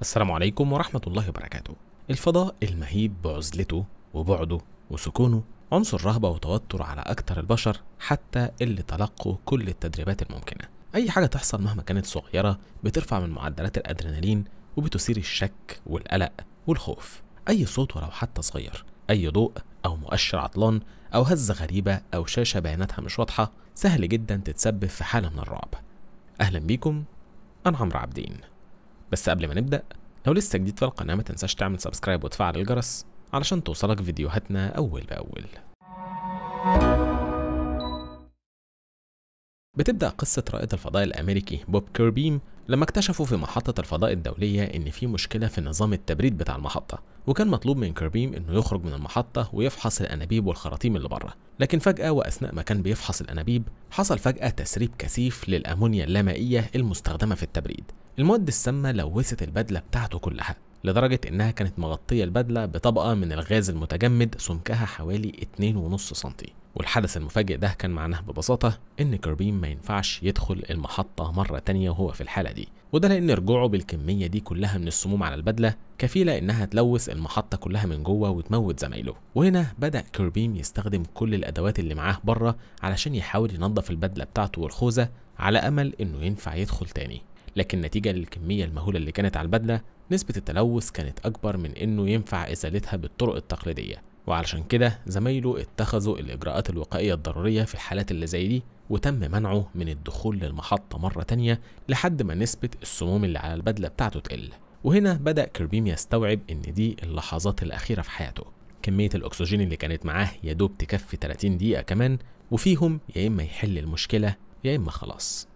السلام عليكم ورحمة الله وبركاته الفضاء المهيب بعزلته وبعده وسكونه عنصر رهبة وتوتر على أكثر البشر حتى اللي تلقوا كل التدريبات الممكنة أي حاجة تحصل مهما كانت صغيرة بترفع من معدلات الأدرينالين وبتثير الشك والقلق والخوف أي صوت ولو حتى صغير أي ضوء أو مؤشر عطلان أو هزة غريبة أو شاشة بياناتها مش واضحة سهل جدا تتسبب في حالة من الرعب أهلا بيكم أنا عمرو عابدين بس قبل ما نبدأ لو لسه جديد في القناة ما تنساش تعمل سبسكرايب وتفعل الجرس علشان توصلك فيديوهاتنا أول بأول بتبدأ قصة رائد الفضاء الأمريكي بوب كيربيم لما اكتشفوا في محطة الفضاء الدولية إن في مشكلة في نظام التبريد بتاع المحطة، وكان مطلوب من كيربيم إنه يخرج من المحطة ويفحص الأنابيب والخراطيم اللي بره، لكن فجأة وأثناء ما كان بيفحص الأنابيب حصل فجأة تسريب كثيف للأمونيا اللامائية المستخدمة في التبريد، المواد السامة لوثت البدلة بتاعته كلها، لدرجة إنها كانت مغطية البدلة بطبقة من الغاز المتجمد سمكها حوالي 2.5 سنتي والحدث المفاجئ ده كان معناه ببساطة إن كربين ما ينفعش يدخل المحطة مرة تانية وهو في الحالة دي وده لأن رجوعه بالكمية دي كلها من السموم على البدلة كفيلة إنها تلوث المحطة كلها من جوه وتموت زمايله وهنا بدأ كربين يستخدم كل الأدوات اللي معاه بره علشان يحاول ينظف البدلة بتاعته والخوذة على أمل إنه ينفع يدخل تاني لكن نتيجة للكمية المهولة اللي كانت على البدلة نسبة التلوث كانت أكبر من إنه ينفع إزالتها بالطرق التقليدية وعلشان كده زمايله اتخذوا الإجراءات الوقائية الضرورية في الحالات اللي زي دي وتم منعه من الدخول للمحطة مرة تانية لحد ما نسبة السموم اللي على البدلة بتاعته تقل وهنا بدأ كيربيم يستوعب إن دي اللحظات الأخيرة في حياته كمية الأكسجين اللي كانت معاه يا دوب تكفي 30 دقيقة كمان وفيهم يا إما يحل المشكلة يا إما خلاص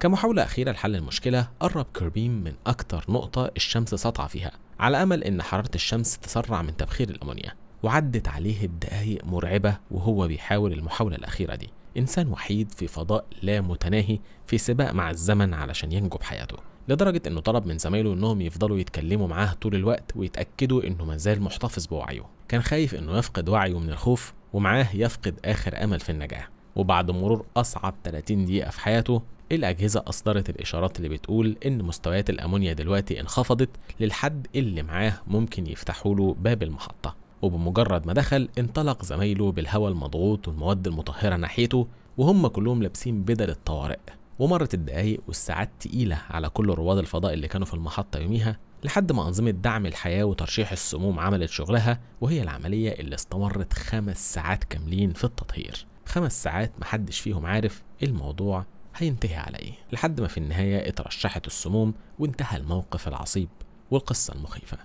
كمحاولة أخيرة لحل المشكلة قرب كربين من أكتر نقطة الشمس ساطعة فيها على أمل إن حرارة الشمس تسرع من تبخير الأمونيا وعدت عليه الدقايق مرعبة وهو بيحاول المحاولة الأخيرة دي إنسان وحيد في فضاء لا متناهي في سباق مع الزمن علشان ينجو بحياته لدرجة إنه طلب من زمايله إنهم يفضلوا يتكلموا معاه طول الوقت ويتأكدوا إنه مازال محتفظ بوعيه كان خايف إنه يفقد وعيه من الخوف ومعاه يفقد آخر أمل في النجاة وبعد مرور أصعب 30 دقيقة في حياته الأجهزة أصدرت الإشارات اللي بتقول إن مستويات الأمونيا دلوقتي انخفضت للحد اللي معاه ممكن يفتحوا له باب المحطة وبمجرد ما دخل انطلق زمايله بالهواء المضغوط والمواد المطهرة ناحيته وهم كلهم لابسين بدل الطوارئ ومرت الدقايق والساعات تقيلة على كل رواد الفضاء اللي كانوا في المحطة يوميها لحد ما أنظمة دعم الحياة وترشيح السموم عملت شغلها وهي العملية اللي استمرت خمس ساعات كاملين في التطهير خمس ساعات محدش فيهم عارف الموضوع هينتهي على إيه لحد ما في النهاية اترشحت السموم وانتهى الموقف العصيب والقصة المخيفة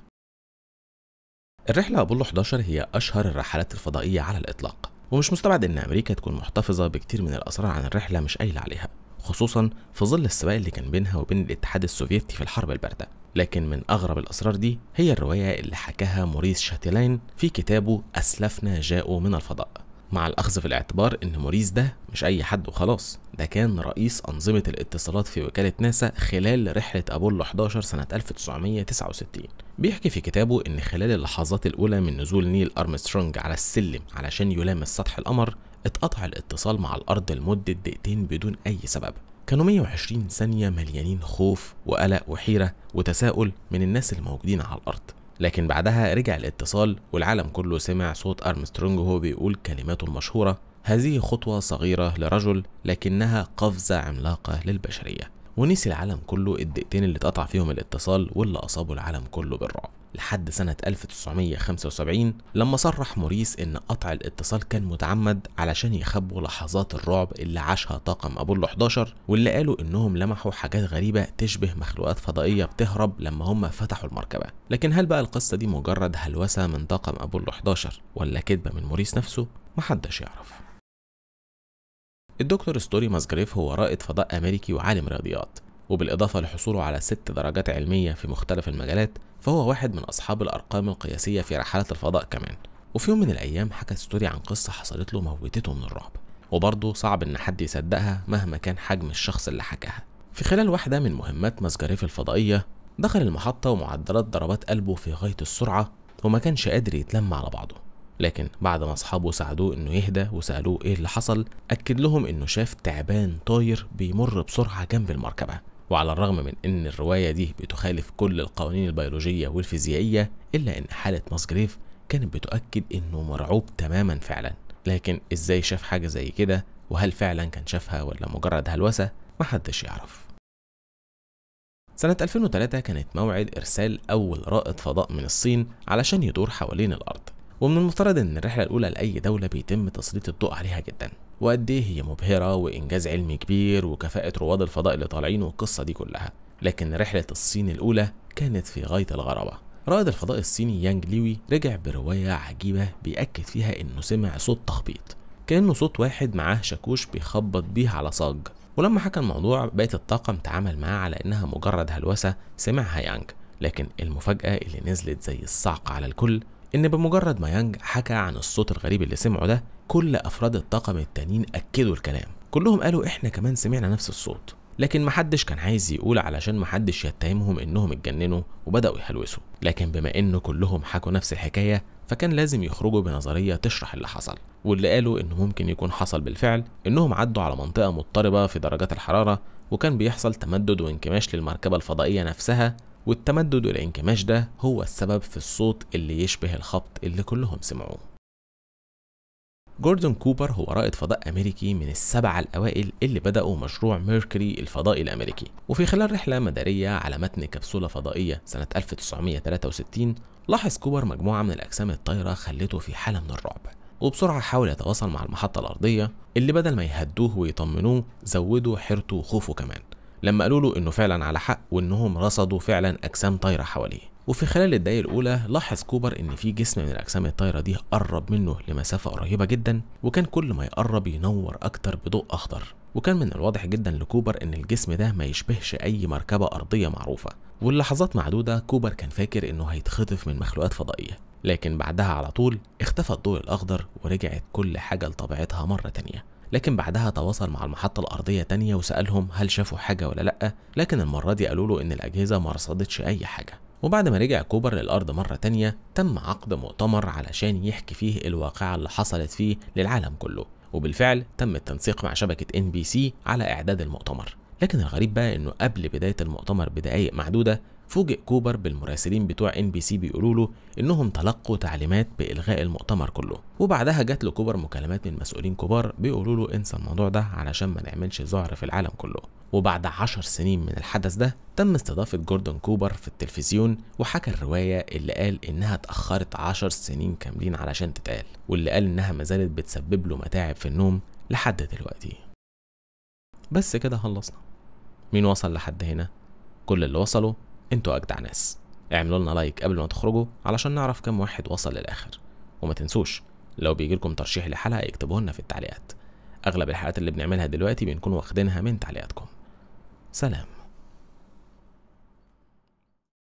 الرحلة أبولو 11 هي أشهر الرحلات الفضائية على الإطلاق ومش مستبعد إن أمريكا تكون محتفظة بكتير من الأسرار عن الرحلة مش قايلة عليها خصوصا في ظل السباق اللي كان بينها وبين الاتحاد السوفيتي في الحرب الباردة لكن من أغرب الأسرار دي هي الرواية اللي حكاها موريس شاتيلين في كتابه أسلفنا جاءوا من الفضاء مع الأخذ في الاعتبار إن موريس ده مش أي حد وخلاص ده كان رئيس أنظمة الاتصالات في وكالة ناسا خلال رحلة أبولو 11 سنة 1969 بيحكي في كتابه إن خلال اللحظات الأولى من نزول نيل أرمسترونج على السلم علشان يلامس سطح القمر اتقطع الاتصال مع الأرض لمدة دقيقتين بدون أي سبب كانوا 120 ثانية مليانين خوف وقلق وحيرة وتساؤل من الناس الموجودين على الأرض لكن بعدها رجع الاتصال والعالم كله سمع صوت أرمسترونج وهو بيقول كلماته المشهورة هذه خطوة صغيرة لرجل لكنها قفزة عملاقة للبشرية ونسي العالم كله الدقيقتين اللي اتقطع فيهم الاتصال واللي أصابوا العالم كله بالرعب لحد سنة 1975 لما صرح موريس إن قطع الاتصال كان متعمد علشان يخبوا لحظات الرعب اللي عاشها طاقم أبولو 11 واللي قالوا إنهم لمحوا حاجات غريبة تشبه مخلوقات فضائية بتهرب لما هم فتحوا المركبة لكن هل بقى القصة دي مجرد هلوسة من طاقم أبولو 11 ولا كذبة من موريس نفسه؟ محدش يعرف الدكتور ستوري ماسجريف هو رائد فضاء أمريكي وعالم رياضيات وبالإضافة لحصوله على ست درجات علمية في مختلف المجالات فهو واحد من أصحاب الأرقام القياسية في رحلات الفضاء كمان وفي يوم من الأيام حكى ستوري عن قصة حصلت له موتته من الرعب وبرضه صعب إن حد يصدقها مهما كان حجم الشخص اللي حكاها في خلال واحدة من مهمات مسجريف الفضائية دخل المحطة ومعدلات ضربات قلبه في غاية السرعة وما كانش قادر يتلم على بعضه لكن بعد ما أصحابه ساعدوه إنه يهدى وسألوه إيه اللي حصل أكد لهم إنه شاف تعبان طاير بيمر بسرعة جنب المركبة وعلى الرغم من أن الرواية دي بتخالف كل القوانين البيولوجية والفيزيائية إلا أن حالة ماسجريف كانت بتؤكد أنه مرعوب تماما فعلا لكن إزاي شاف حاجة زي كده وهل فعلا كان شافها ولا مجرد هلوسة محدش يعرف سنة 2003 كانت موعد إرسال أول رائد فضاء من الصين علشان يدور حوالين الأرض ومن المفترض إن الرحلة الأولى لأي دولة بيتم تسليط الضوء عليها جدا وقد ايه هي مبهره وانجاز علمي كبير وكفاءه رواد الفضاء اللي طالعين والقصه دي كلها لكن رحله الصين الاولى كانت في غايه الغرابه رائد الفضاء الصيني يانج ليوي رجع بروايه عجيبه بيأكد فيها انه سمع صوت تخبيط كانه صوت واحد معاه شاكوش بيخبط بيه على صاج ولما حكى الموضوع بقت الطاقم تعامل معاه على انها مجرد هلوسه سمعها يانج لكن المفاجاه اللي نزلت زي الصعق على الكل إن بمجرد ما يانج حكى عن الصوت الغريب اللي سمعه ده كل أفراد الطاقم التانيين أكدوا الكلام كلهم قالوا إحنا كمان سمعنا نفس الصوت لكن محدش كان عايز يقول علشان محدش يتهمهم إنهم اتجننوا وبدأوا يهلوسوا لكن بما إن كلهم حكوا نفس الحكاية فكان لازم يخرجوا بنظرية تشرح اللي حصل واللي قالوا إنه ممكن يكون حصل بالفعل إنهم عدوا على منطقة مضطربة في درجات الحرارة وكان بيحصل تمدد وانكماش للمركبة الفضائية نفسها والتمدد والانكماش ده هو السبب في الصوت اللي يشبه الخبط اللي كلهم سمعوه جوردون كوبر هو رائد فضاء أمريكي من السبعة الأوائل اللي بدأوا مشروع ميركوري الفضائي الأمريكي وفي خلال رحلة مدارية على متن كبسولة فضائية سنة 1963 لاحظ كوبر مجموعة من الأجسام الطايرة خلته في حالة من الرعب وبسرعة حاول يتواصل مع المحطة الأرضية اللي بدل ما يهدوه ويطمنوه زودوا حيرته وخوفه كمان لما قالوا له انه فعلا على حق وانهم رصدوا فعلا اجسام طايره حواليه وفي خلال الدقايق الاولى لاحظ كوبر ان في جسم من الاجسام الطايره دي قرب منه لمسافه قريبه جدا وكان كل ما يقرب ينور اكتر بضوء اخضر وكان من الواضح جدا لكوبر ان الجسم ده ما يشبهش اي مركبه ارضيه معروفه واللحظات معدوده كوبر كان فاكر انه هيتخطف من مخلوقات فضائيه لكن بعدها على طول اختفى الضوء الاخضر ورجعت كل حاجه لطبيعتها مره تانيه لكن بعدها تواصل مع المحطة الأرضية تانية وسألهم هل شافوا حاجة ولا لأ لكن المرة دي قالوا له إن الأجهزة ما رصدتش أي حاجة وبعد ما رجع كوبر للأرض مرة تانية تم عقد مؤتمر علشان يحكي فيه الواقعة اللي حصلت فيه للعالم كله وبالفعل تم التنسيق مع شبكة ان بي سي على إعداد المؤتمر لكن الغريب بقى انه قبل بداية المؤتمر بدقايق معدودة فوجئ كوبر بالمراسلين بتوع ان بي سي بيقولوا له انهم تلقوا تعليمات بالغاء المؤتمر كله وبعدها جات له كوبر مكالمات من مسؤولين كبار بيقولوا له انسى الموضوع ده علشان ما نعملش ظهر في العالم كله وبعد عشر سنين من الحدث ده تم استضافة جوردون كوبر في التلفزيون وحكى الرواية اللي قال إنها اتأخرت عشر سنين كاملين علشان تتقال واللي قال إنها مازالت بتسبب له متاعب في النوم لحد دلوقتي بس كده خلصنا مين وصل لحد هنا؟ كل اللي وصلوا انتوا اجدع ناس اعملوا لنا لايك قبل ما تخرجوا علشان نعرف كم واحد وصل للاخر وما تنسوش لو بيجيلكم ترشيح لحلقه اكتبوه لنا في التعليقات اغلب الحلقات اللي بنعملها دلوقتي بنكون واخدينها من تعليقاتكم سلام